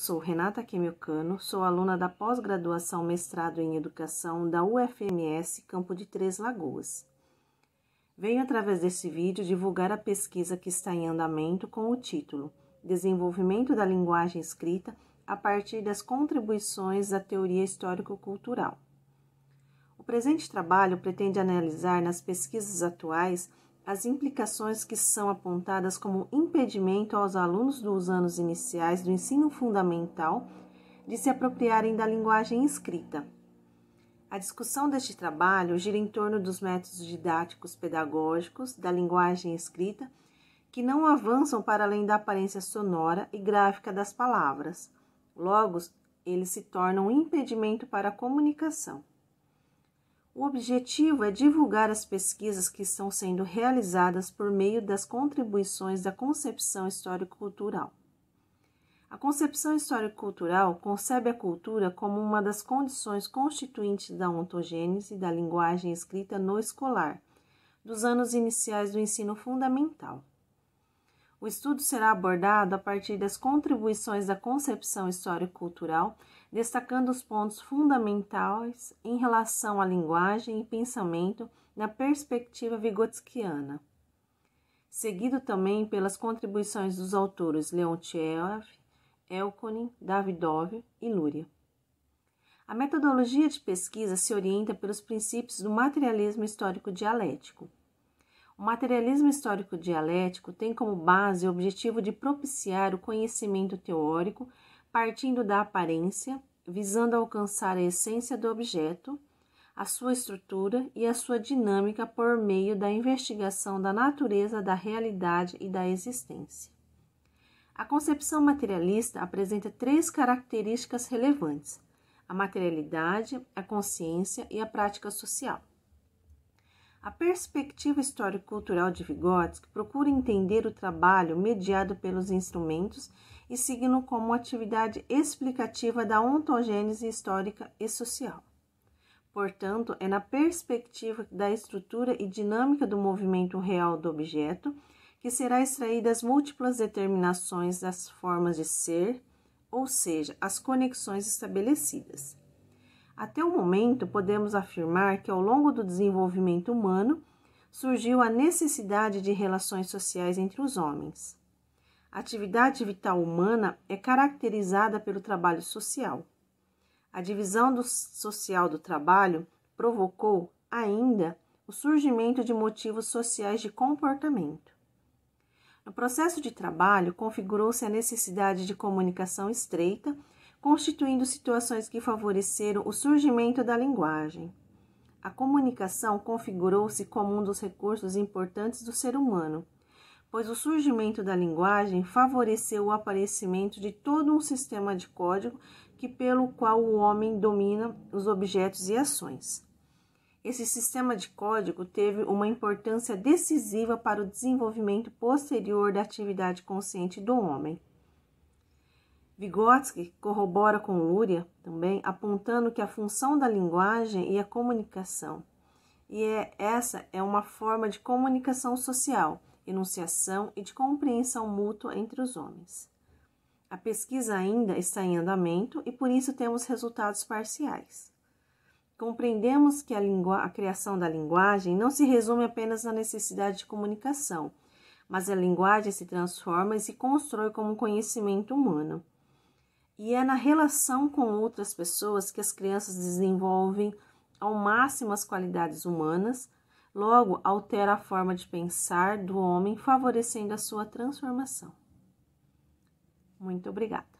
Sou Renata Quemiocano, sou aluna da pós-graduação mestrado em educação da UFMS Campo de Três Lagoas. Venho através desse vídeo divulgar a pesquisa que está em andamento com o título Desenvolvimento da linguagem escrita a partir das contribuições da teoria histórico-cultural. O presente trabalho pretende analisar nas pesquisas atuais as implicações que são apontadas como impedimento aos alunos dos anos iniciais do ensino fundamental de se apropriarem da linguagem escrita. A discussão deste trabalho gira em torno dos métodos didáticos pedagógicos da linguagem escrita que não avançam para além da aparência sonora e gráfica das palavras. Logo, eles se tornam um impedimento para a comunicação. O objetivo é divulgar as pesquisas que estão sendo realizadas por meio das contribuições da concepção histórico-cultural. A concepção histórico-cultural concebe a cultura como uma das condições constituintes da ontogênese da linguagem escrita no escolar, dos anos iniciais do ensino fundamental. O estudo será abordado a partir das contribuições da concepção histórico-cultural, destacando os pontos fundamentais em relação à linguagem e pensamento na perspectiva vigotskiana. Seguido também pelas contribuições dos autores Leontiev, Elkonin, Davidov e Luria. A metodologia de pesquisa se orienta pelos princípios do materialismo histórico dialético o materialismo histórico dialético tem como base o objetivo de propiciar o conhecimento teórico partindo da aparência, visando alcançar a essência do objeto, a sua estrutura e a sua dinâmica por meio da investigação da natureza da realidade e da existência. A concepção materialista apresenta três características relevantes: a materialidade, a consciência e a prática social. A perspectiva histórico-cultural de Vygotsky procura entender o trabalho mediado pelos instrumentos e signo como atividade explicativa da ontogênese histórica e social. Portanto, é na perspectiva da estrutura e dinâmica do movimento real do objeto que será extraída as múltiplas determinações das formas de ser, ou seja, as conexões estabelecidas. Até o momento, podemos afirmar que ao longo do desenvolvimento humano surgiu a necessidade de relações sociais entre os homens. A atividade vital humana é caracterizada pelo trabalho social. A divisão do social do trabalho provocou ainda o surgimento de motivos sociais de comportamento. No processo de trabalho, configurou-se a necessidade de comunicação estreita constituindo situações que favoreceram o surgimento da linguagem. A comunicação configurou-se como um dos recursos importantes do ser humano, pois o surgimento da linguagem favoreceu o aparecimento de todo um sistema de código que pelo qual o homem domina os objetos e ações. Esse sistema de código teve uma importância decisiva para o desenvolvimento posterior da atividade consciente do homem. Vygotsky corrobora com Luria também, apontando que a função da linguagem é a comunicação. E é, essa é uma forma de comunicação social, enunciação e de compreensão mútua entre os homens. A pesquisa ainda está em andamento e por isso temos resultados parciais. Compreendemos que a, a criação da linguagem não se resume apenas na necessidade de comunicação, mas a linguagem se transforma e se constrói como conhecimento humano e é na relação com outras pessoas que as crianças desenvolvem ao máximo as qualidades humanas, logo altera a forma de pensar do homem, favorecendo a sua transformação. Muito obrigada.